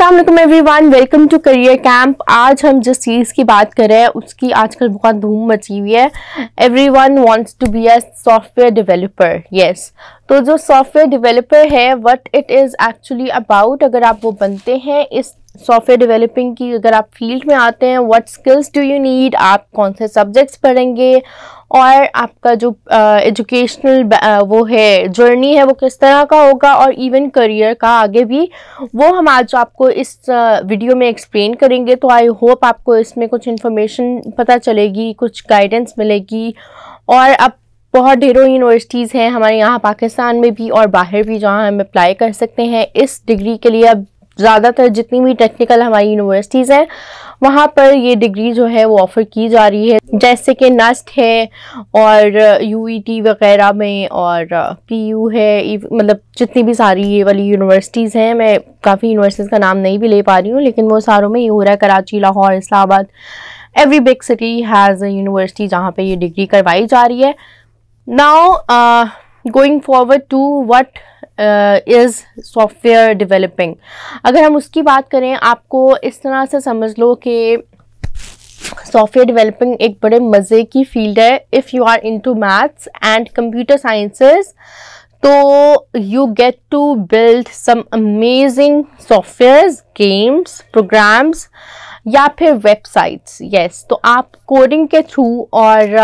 Aslam everyone welcome to career camp आज हम जिस चीज़ की बात कर रहे हैं उसकी आजकल बहुत धूम मची हुई है everyone wants to be a software developer yes तो जो सॉफ्टवेयर डिवेलपर है what it is actually about अगर आप वो बनते हैं इस सॉफ्टवेयर डेवलपिंग की अगर आप फील्ड में आते हैं what skills do you need आप कौन से सब्जेक्ट्स पढ़ेंगे और आपका जो एजुकेशनल uh, uh, वो है जर्नी है वो किस तरह का होगा और इवन करियर का आगे भी वो हम आज आपको इस वीडियो में एक्सप्लेन करेंगे तो आई होप आपको इसमें कुछ इन्फॉर्मेशन पता चलेगी कुछ गाइडेंस मिलेगी और अब बहुत ढेरों यूनिवर्सिटीज़ हैं हमारे यहाँ पाकिस्तान में भी और बाहर भी जहाँ हम अप्लाई कर सकते हैं इस डिग्री के लिए अब ज़्यादातर जितनी भी टेक्निकल हमारी यूनिवर्सिटीज़ हैं वहाँ पर ये डिग्री जो है वो ऑफ़र की जा रही है जैसे कि नस्ट है और यू e वगैरह में और पी uh, यू है मतलब जितनी भी सारी ये वाली यूनिवर्सिटीज़ हैं मैं काफ़ी यूनिवर्सिटीज़ का नाम नहीं भी ले पा रही हूँ लेकिन वो सारों में ये हो रहा है Karachi Lahore Islamabad every big city has a university जहाँ पर ये डिग्री करवाई जा रही है now going forward to what is software developing अगर हम उसकी बात करें आपको इस तरह से समझ लो कि सॉफ्टवेयर डेवलपिंग एक बड़े मज़े की फील्ड है if you are into maths and computer sciences तो you get to build some amazing software games programs या फिर वेबसाइट्स यस तो आप कोडिंग के थ्रू और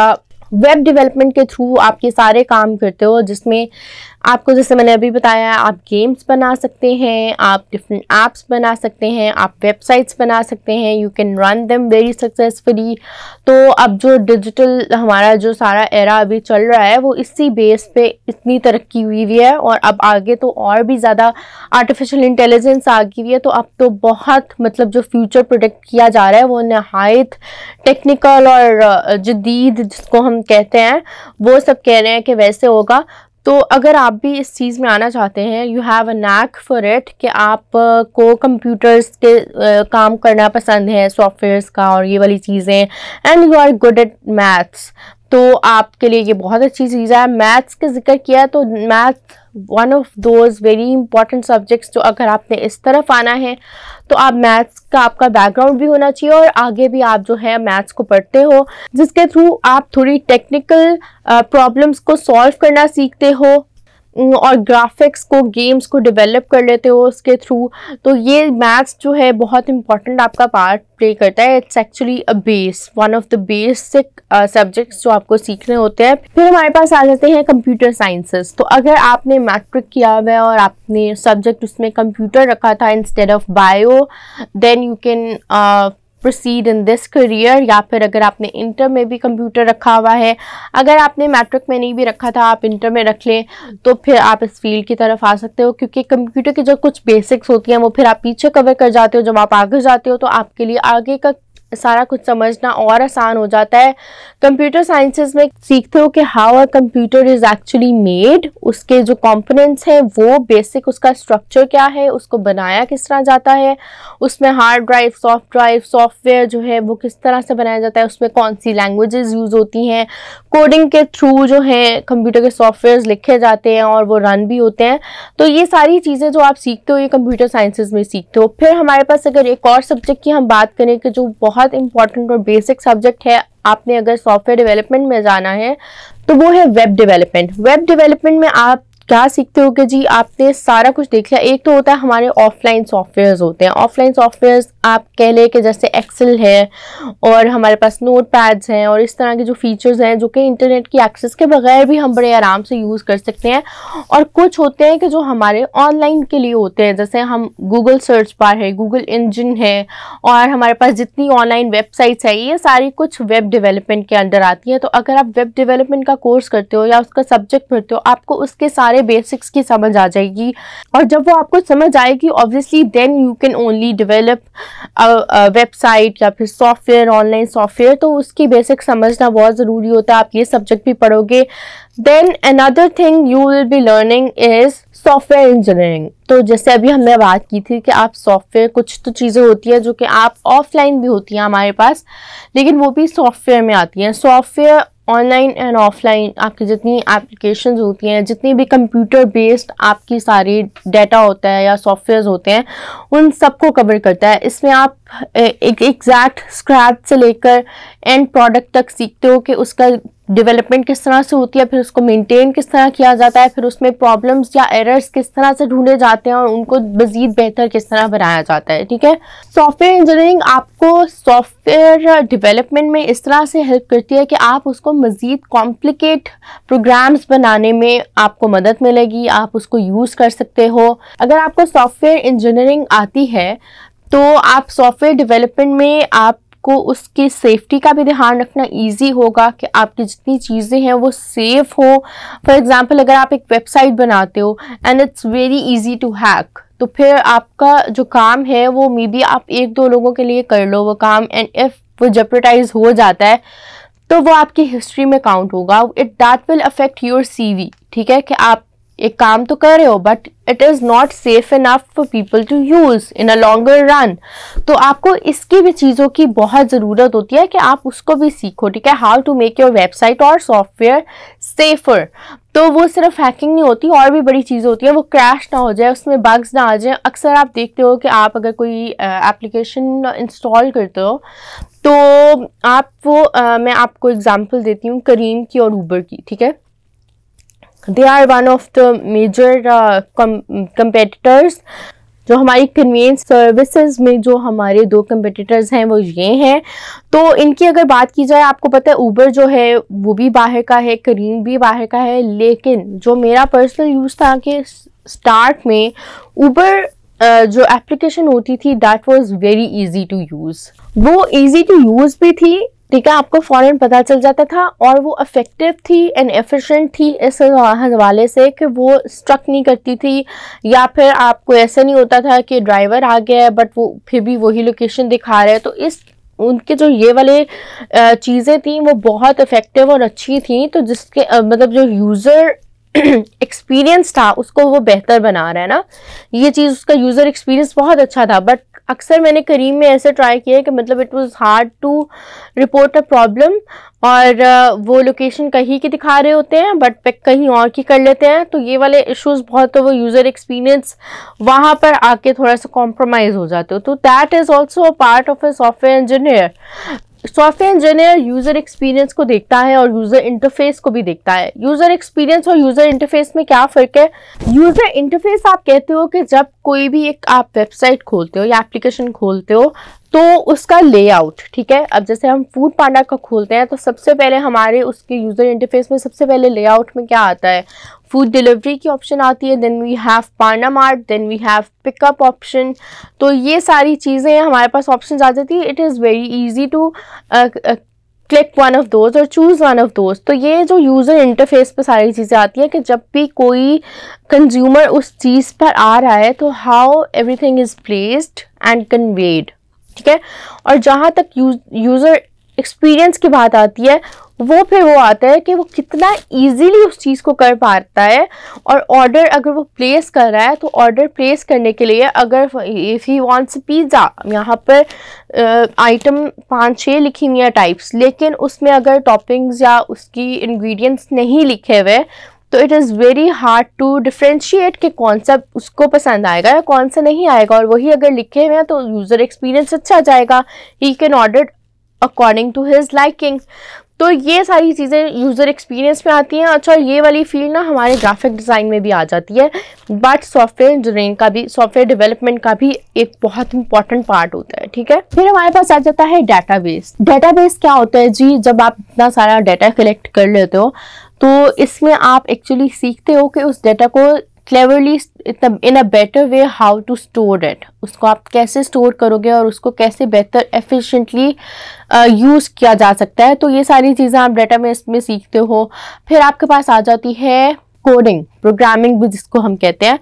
वेब uh, डेवलपमेंट के थ्रू आप ये सारे काम करते हो जिसमें आपको जैसे मैंने अभी बताया आप गेम्स बना सकते हैं आप डिफरेंट ऐप्स बना सकते हैं आप वेबसाइट्स बना सकते हैं you can run them very successfully तो अब जो डिजिटल हमारा जो सारा एरा अभी चल रहा है वो इसी बेस पे इतनी तरक्की हुई हुई है और अब आगे तो और भी ज़्यादा आर्टिफिशियल इंटेलिजेंस आ गई हुई है तो अब तो बहुत मतलब जो फ्यूचर प्रोडक्ट किया जा रहा है वो नहायत टेक्निकल और जदीद जिसको हम कहते हैं वो सब कह रहे हैं कि वैसे होगा तो अगर आप भी इस चीज़ में आना चाहते हैं you have a knack for it कि आप को कंप्यूटर्स के आ, काम करना पसंद है सॉफ्टवेयर्स का और ये वाली चीज़ें and you are good at maths तो आपके लिए ये बहुत अच्छी चीज़ है मैथ्स का जिक्र किया तो math one of those very important subjects जो अगर आपने इस तरफ आना है तो आप मैथ्स का आपका बैकग्राउंड भी होना चाहिए और आगे भी आप जो है मैथ्स को पढ़ते हो जिसके थ्रू आप थोड़ी टेक्निकल प्रॉब्लम्स को सॉल्व करना सीखते हो हम्म, और ग्राफिक्स को गेम्स को डेवलप कर लेते हो उसके थ्रू तो ये मैथ्स जो है बहुत इंपॉर्टेंट आपका पार्ट प्ले करता है it's actually a base one of the basic subjects जो आपको सीखने होते हैं फिर हमारे पास आ जाते हैं कंप्यूटर साइंसेस तो अगर आपने मैट्रिक किया हुआ है और आपने सब्जेक्ट उसमें कंप्यूटर रखा था instead of bio then you can proceed in this career या फिर अगर आपने इंटर में भी कंप्यूटर रखा हुआ है अगर आपने मैट्रिक में नहीं भी रखा था आप इंटर में रख लें तो फिर आप इस फील्ड की तरफ आ सकते हो क्योंकि कंप्यूटर की जो कुछ बेसिक्स होती हैं वो फिर आप पीछे कवर कर जाते हो जब आप आगे जाते हो तो आपके लिए आगे का सारा कुछ समझना और आसान हो जाता है कंप्यूटर साइंसेज में सीखते हो कि how a computer is actually made उसके जो कंपोनेंट्स हैं वो बेसिक उसका स्ट्रक्चर क्या है उसको बनाया किस तरह जाता है उसमें hard drive soft drive software जो है वो किस तरह से बनाया जाता है उसमें कौन सी लैंग्वेजेस यूज़ होती हैं कोडिंग के थ्रू जो है कंप्यूटर के सॉफ्टवेयर लिखे जाते हैं और वो रन भी होते हैं तो ये सारी चीज़ें जो आप सीखते हो ये कंप्यूटर साइंसेज में सीखते हो फिर हमारे पास अगर एक और सब्जेक्ट की हम बात करें कि जो बहुत बहुत इंपॉर्टेंट और बेसिक सब्जेक्ट है आपने अगर सॉफ्टवेयर डेवलपमेंट में जाना है तो वो है वेब डेवलपमेंट वेब डेवलपमेंट में आप क्या सीखते हो कि जी आपने सारा कुछ देख लिया एक तो होता है हमारे ऑफलाइन सॉफ्टवेयर्स होते हैं ऑफलाइन सॉफ्टवेयर्स आप कह लें कि जैसे एक्सेल है और हमारे पास नोट पैड्स हैं और इस तरह के जो फीचर्स हैं जो कि इंटरनेट की एक्सेस के बगैर भी हम बड़े आराम से यूज़ कर सकते हैं और कुछ होते हैं कि जो हमारे ऑनलाइन के लिए होते हैं जैसे हम गूगल सर्च पार है गूगल इंजन है और हमारे पास जितनी ऑनलाइन वेबसाइट्स है ये सारी कुछ वेब डिवेलपमेंट के अंदर आती हैं तो अगर आप वेब डिवेलपमेंट का कोर्स करते हो या उसका सब्जेक्ट भरते हो आपको उसके सारे सारे बेसिक्स की समझ आ जाएगी और जब वो आपको समझ आएगी obviously then you can only develop website या फिर सॉफ्टवेयर ऑनलाइन सॉफ्टवेयर तो उसकी बेसिक समझना बहुत ज़रूरी होता है आप ये सब्जेक्ट भी पढ़ोगे then another thing you will be learning is software engineering तो जैसे अभी हमने बात की थी कि आप सॉफ्टवेयर कुछ तो चीज़ें होती हैं जो कि आप ऑफलाइन भी होती हैं हमारे पास लेकिन वो भी सॉफ्टवेयर में आती हैं सॉफ्टवेयर ऑनलाइन एंड ऑफलाइन आपकी जितनी एप्लीकेशन होती हैं जितनी भी कंप्यूटर बेस्ड आपकी सारी डाटा होता है या सॉफ्टवेयर होते हैं उन सबको कवर करता है इसमें आप एक एग्जैक्ट स्क्रैच से लेकर एंड प्रोडक्ट तक सीखते हो कि उसका डेवलपमेंट किस तरह से होती है फिर उसको मेंटेन किस तरह किया जाता है फिर उसमें प्रॉब्लम्स या एरर्स किस तरह से ढूंढे जाते हैं और उनको मज़ीद बेहतर किस तरह बनाया जाता है ठीक है सॉफ्टवेयर इंजीनियरिंग आपको सॉफ्टवेयर डेवलपमेंट में इस तरह से हेल्प करती है कि आप उसको मज़ीद कॉम्प्लिकेट प्रोग्राम्स बनाने में आपको मदद मिलेगी आप उसको यूज़ कर सकते हो अगर आपको सॉफ्टवेयर इंजीनियरिंग आती है तो आप सॉफ्टवेयर डेवलपमेंट में आप आपको उसके सेफ्टी का भी ध्यान रखना इजी होगा कि आपकी जितनी चीज़ें हैं वो सेफ़ हो फॉर एग्ज़ाम्पल अगर आप एक वेबसाइट बनाते हो and it's very easy to hack तो फिर आपका जो काम है वो मे बी आप एक दो लोगों के लिए कर लो वो काम एंड इफ़ वो जप्रोटाइज हो जाता है तो वो आपकी हिस्ट्री में काउंट होगा it that will affect your see ठीक है कि आप एक काम तो कर रहे हो but it is not safe enough for people to use in a longer run तो आपको इसकी भी चीज़ों की बहुत ज़रूरत होती है कि आप उसको भी सीखो ठीक है how to make your website और सॉफ्टवेयर सेफर तो वो सिर्फ हैकिंग नहीं होती और भी बड़ी चीज़ें होती है वो क्रैश ना हो जाए उसमें बग्स ना आ जाए अक्सर आप देखते हो कि आप अगर कोई एप्लीकेशन इंस्टॉल करते हो तो आप वो आ, मैं आपको एग्ज़ाम्पल देती हूँ करीम की और ऊबर की ठीक है they are one of the major competitors जो हमारी कन्वीनियंस सर्विसेज में जो हमारे दो कंपटीटर्स हैं वो ये हैं तो इनकी अगर बात की जाए आपको पता है ऊबर जो है वो भी बाहर का है करीम भी बाहर का है लेकिन जो मेरा पर्सनल यूज़ था कि स्टार्ट में ऊबर uh, जो एप्लीकेशन होती थी that was very easy to use वो इजी टू यूज़ भी थी ठीक है आपको फॉरन पता चल जाता था और वो अफेक्टिव थी एंड एफिशिएंट थी इस हवाले से कि वो स्ट्रक नहीं करती थी या फिर आपको ऐसा नहीं होता था कि ड्राइवर आ गया है बट वो फिर भी वही लोकेशन दिखा रहे हैं तो इस उनके जो ये वाले चीज़ें थी वो बहुत इफ़ेक्टिव और अच्छी थी तो जिसके मतलब जो यूज़र एक्सपीरियंस था उसको वो बेहतर बना रहा है ना ये चीज़ उसका यूज़र एक्सपीरियंस बहुत अच्छा था बट अक्सर मैंने करीम में ऐसा ट्राई किया है कि मतलब it was hard to report a problem और वो लोकेशन कहीं की दिखा रहे होते हैं बट पिक कहीं और की कर लेते हैं तो ये वाले इश्यूज बहुत तो वो यूज़र एक्सपीरियंस वहाँ पर आके थोड़ा सा कॉम्प्रोमाइज़ हो जाते हो तो that is also a part of a software engineer software engineer user experience को देखता है और यूज़र इंटरफेस को भी देखता है यूज़र एक्सपीरियंस और यूज़र इंटरफेस में क्या फ़र्क है यूज़र इंटरफेस आप कहते हो कि जब कोई भी एक आप वेबसाइट खोलते हो या एप्लीकेशन खोलते हो तो उसका लेआउट ठीक है अब जैसे हम फूड पांडा का खोलते हैं तो सबसे पहले हमारे उसके यूज़र इंटरफेस में सबसे पहले लेआउट में क्या आता है फूड डिलीवरी की ऑप्शन आती है then we have panda mart then we have pickup option तो ये सारी चीज़ें हमारे पास ऑप्शन आ जाती है it is very easy to click one of those और चूज़ वन ऑफ दोज तो ये जो यूज़र इंटरफेस पर सारी चीज़ें आती हैं कि जब भी कोई कंज्यूमर उस चीज़ पर आ रहा है तो how everything is placed and conveyed ठीक है और जहाँ तक यूज, यूज़र एक्सपीरियंस की बात आती है वो फिर वो आता है कि वो कितना इजीली उस चीज़ को कर पाता है और ऑर्डर अगर वो प्लेस कर रहा है तो ऑर्डर प्लेस करने के लिए अगर इफ़ ही वांट्स पिज़्ज़ा यहाँ पर आइटम पाँच छः लिखी हुई हैं टाइप्स लेकिन उसमें अगर टॉपिंग्स या उसकी इंग्रेडिएंट्स नहीं लिखे हुए तो it is very hard to differentiate कि कौन सा उसको पसंद आएगा या कौन सा नहीं आएगा और वही अगर लिखे हुए हैं तो यूज़र एक्सपीरियंस अच्छा जाएगा he can order according to his likings तो ये सारी चीज़ें यूज़र एक्सपीरियंस में आती हैं अच्छा ये वाली फील्ड ना हमारे ग्राफिक डिज़ाइन में भी आ जाती है बट सॉफ्टवेयर इंजीनियरिंग का भी सॉफ्टवेयर डेवलपमेंट का भी एक बहुत इंपॉर्टेंट पार्ट होता है ठीक है फिर हमारे पास आ जाता है डाटा बेस क्या होता है जी जब आप इतना सारा डाटा कलेक्ट कर लेते हो तो इसमें आप एक्चुअली सीखते हो कि उस डेटा को cleverly in a better way how to store it उसको आप कैसे स्टोर करोगे और उसको कैसे बेहतर एफिशिएंटली यूज़ किया जा सकता है तो ये सारी चीज़ें आप डेटा में इसमें सीखते हो फिर आपके पास आ जाती है कोडिंग प्रोग्रामिंग भी जिसको हम कहते हैं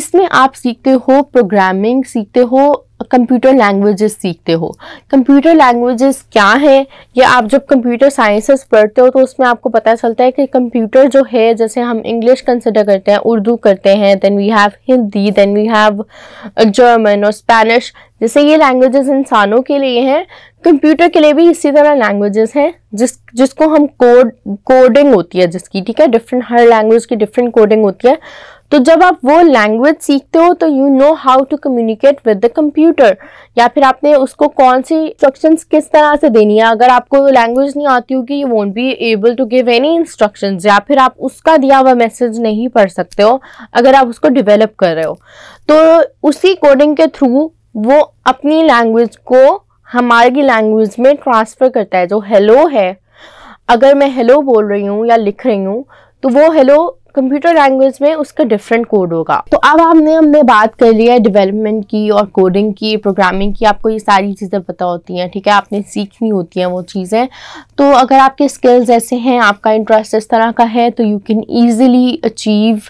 इसमें आप सीखते हो प्रोग्रामिंग सीखते हो कंप्यूटर लैंग्वेजेस सीखते हो कंप्यूटर लैंग्वेजेस क्या हैं या आप जब कंप्यूटर साइंसेस पढ़ते हो तो उसमें आपको पता चलता है कि कंप्यूटर जो है जैसे हम इंग्लिश कंसिडर करते हैं उर्दू करते हैं then we have Hindi then we have German और स्पेनिश जैसे ये लैंग्वेजेस इंसानों के लिए हैं कंप्यूटर के लिए भी इसी तरह लैंग्वेजेस हैं जिस जिसको हम कोड कोडिंग होती है जिसकी ठीक है डिफरेंट हर लैंग्वेज की डिफरेंट कोडिंग होती है तो जब आप वो लैंग्वेज सीखते हो तो you know how to communicate with the computer या फिर आपने उसको कौन सी इंस्ट्रक्शन किस तरह से देनी है अगर आपको लैंग्वेज नहीं आती होगी you won't be able to give any instruction या फिर आप उसका दिया हुआ मैसेज नहीं पढ़ सकते हो अगर आप उसको डिवेलप कर रहे हो तो उसी कोडिंग के थ्रू वो अपनी लैंग्वेज को हमारी लैंग्वेज में ट्रांसफ़र करता है जो हेलो है अगर मैं हेलो बोल रही हूँ या लिख रही हूँ तो वो हेलो कंप्यूटर लैंग्वेज में उसका डिफरेंट कोड होगा तो अब आपने हमने बात कर ली है डेवलपमेंट की और कोडिंग की प्रोग्रामिंग की आपको ये सारी चीज़ें पता होती हैं ठीक है आपने सीखनी होती हैं वो चीज़ें तो अगर आपके स्किल्स ऐसे हैं आपका इंटरेस्ट इस तरह का है तो you can easily achieve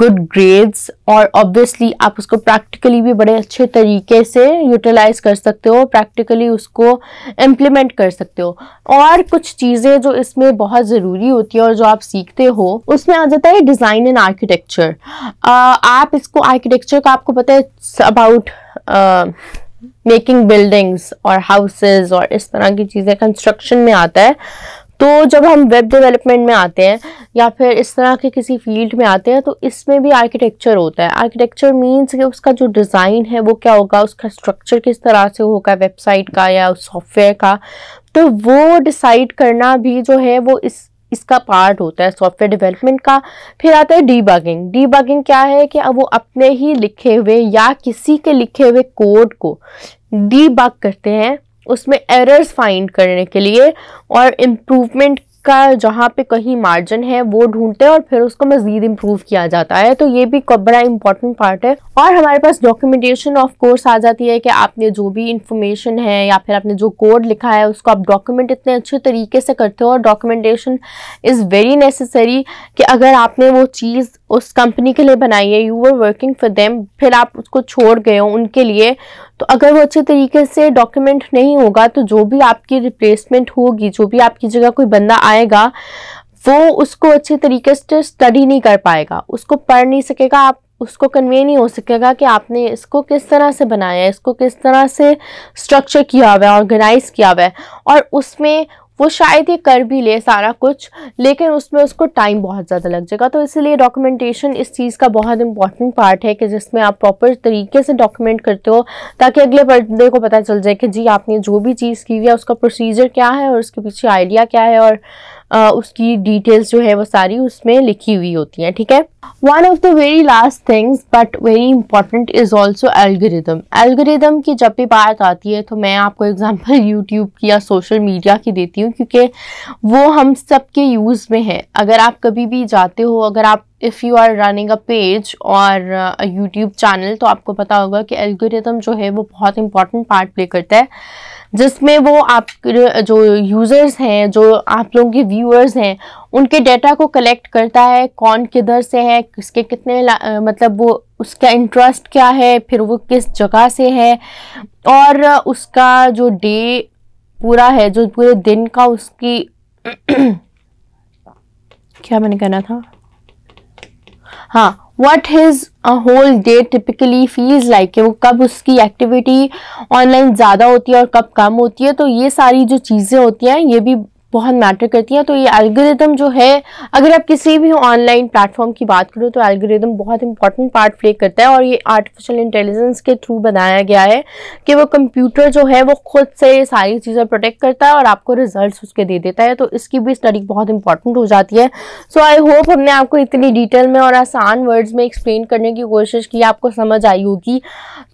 good grades और ऑब्वियसली आप उसको प्रैक्टिकली भी बड़े अच्छे तरीके से यूटिलाइज कर सकते हो प्रैक्टिकली उसको इम्प्लीमेंट कर सकते हो और कुछ चीज़ें जो इसमें बहुत ज़रूरी होती है और जो आप सीखते हो उसमें आ जाता है डिज़ाइन एंड आर्किटेक्चर आप इसको आर्किटेक्चर का आपको पता है अबाउट मेकिंग बिल्डिंग्स और हाउसेज और इस तरह की चीज़ें कंस्ट्रक्शन में आता है तो जब हम वेब डेवलपमेंट में आते हैं या फिर इस तरह के किसी फील्ड में आते हैं तो इसमें भी आर्किटेक्चर होता है आर्किटेक्चर मीन्स कि उसका जो डिज़ाइन है वो क्या होगा उसका स्ट्रक्चर किस तरह से होगा वेबसाइट का या उस सॉफ्टवेयर का तो वो डिसाइड करना भी जो है वो इस इसका पार्ट होता है सॉफ्टवेयर डेवलपमेंट का फिर आता है डीबगिंग डीबगिंग क्या है कि अब वो अपने ही लिखे हुए या किसी के लिखे हुए कोड को डीबग करते हैं उसमें एरर्स फाइंड करने के लिए और इम्प्रूवमेंट का जहाँ पे कहीं मार्जिन है वो ढूंढते हैं और फिर उसको मज़ीद इम्प्रूव किया जाता है तो ये भी बड़ा इंपॉर्टेंट पार्ट है और हमारे पास डॉक्यूमेंटेशन ऑफ कोर्स आ जाती है कि आपने जो भी इंफॉर्मेशन है या फिर आपने जो कोड लिखा है उसको आप डॉक्यूमेंट इतने अच्छे तरीके से करते हो और डॉक्यूमेंटेशन इज़ वेरी नेसेसरी कि अगर आपने वो चीज़ उस कंपनी के लिए बनाई है you are working for them फिर आप उसको छोड़ गए हो उनके लिए तो अगर वो अच्छे तरीके से डॉक्यूमेंट नहीं होगा तो जो भी आपकी रिप्लेसमेंट होगी जो भी आपकी जगह कोई बंदा आएगा वो उसको अच्छे तरीके से स्टडी नहीं कर पाएगा उसको पढ़ नहीं सकेगा आप उसको कन्वे नहीं हो सकेगा कि आपने इसको किस तरह से बनाया है इसको किस तरह से स्ट्रक्चर किया हुआ है ऑर्गेनाइज किया हुआ है और उसमें वो शायद ये कर भी ले सारा कुछ लेकिन उसमें उसको टाइम बहुत ज़्यादा लग जाएगा तो इसलिए डॉक्यूमेंटेशन इस चीज़ का बहुत इंपॉर्टेंट पार्ट है कि जिसमें आप प्रॉपर तरीके से डॉक्यूमेंट करते हो ताकि अगले बर्थडे को पता चल जाए कि जी आपने जो भी चीज़ की हुई है उसका प्रोसीजर क्या है और उसके पीछे आइडिया क्या है और उसकी डिटेल्स जो है वो सारी उसमें लिखी हुई होती हैं ठीक है one of the very last things but very important is also algorithm algorithm की जब भी बात आती है तो मैं आपको एग्जांपल यूट्यूब की या सोशल मीडिया की देती हूँ क्योंकि वो हम सब के यूज़ में है अगर आप कभी भी जाते हो अगर आप if you are running a page और यूट्यूब चैनल तो आपको पता होगा कि एल्गोरिदम जो है वो बहुत इंपॉर्टेंट पार्ट प्ले करता है जिसमें वो आप जो यूज़र्स हैं जो आप लोगों के व्यूअर्स हैं उनके डेटा को कलेक्ट करता है कौन किधर से है किसके कितने मतलब वो उसका इंटरेस्ट क्या है फिर वो किस जगह से है और उसका जो डे पूरा है जो पूरे दिन का उसकी क्या मैंने कहना था हाँ what his whole day typically feels like वो कब उसकी एक्टिविटी ऑनलाइन ज़्यादा होती है और कब कम होती है तो ये सारी जो चीज़ें होती हैं ये भी बहुत मैटर करती हैं तो ये एल्गोरिदम जो है अगर आप किसी भी ऑनलाइन प्लेटफॉर्म की बात करो तो एल्गोरिदम बहुत इंपॉर्टेंट पार्ट प्ले करता है और ये आर्टिफिशियल इंटेलिजेंस के थ्रू बनाया गया है कि वो कंप्यूटर जो है वो खुद से सारी चीज़ें प्रोटेक्ट करता है और आपको रिजल्ट उसके दे देता है तो इसकी भी स्टडी बहुत इंपॉर्टेंट हो जाती है सो आई होप हमने आपको इतनी डिटेल में और आसान वर्ड्स में एक्सप्लेन करने की कोशिश की आपको समझ आई होगी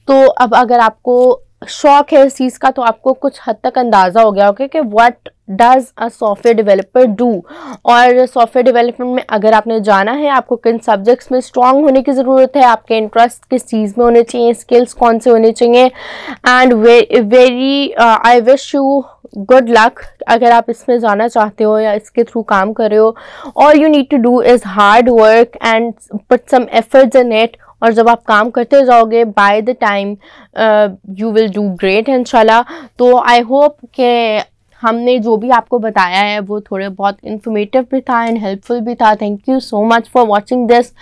तो अब अगर आपको शौक है इस चीज़ का तो आपको कुछ हद तक अंदाज़ा हो गया होगा कि what does a software developer do और सॉफ्टवेयर डेवलपमेंट में अगर आपने जाना है आपको किन सब्जेक्ट्स में स्ट्रॉन्ग होने की ज़रूरत है आपके इंटरेस्ट किस चीज़ में होने चाहिए स्किल्स कौन से होने चाहिए and very I wish you good luck अगर आप इसमें जाना चाहते हो या इसके थ्रू काम कर रहे हो all you need to do is hard work and put some efforts in it और जब आप काम करते जाओगे by the time you will do great इंशाल्लाह तो आई होप के हमने जो भी आपको बताया है वो थोड़े बहुत इन्फॉर्मेटिव भी था एंड हेल्पफुल भी था thank you so much for watching this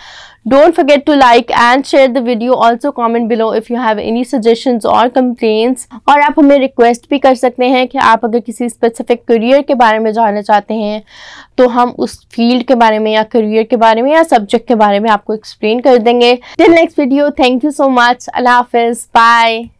don't forget to like and share the video also comment below if you have any suggestion और कंप्लेन्स और आप हमें रिक्वेस्ट भी कर सकते हैं कि आप अगर किसी स्पेसिफिक करियर के बारे में जानना चाहते हैं तो हम उस फील्ड के बारे में या करियर के बारे में या सब्जेक्ट के बारे में आपको एक्सप्लेन कर देंगे till next video thank you so much अल्लाह हाफिज़ बाय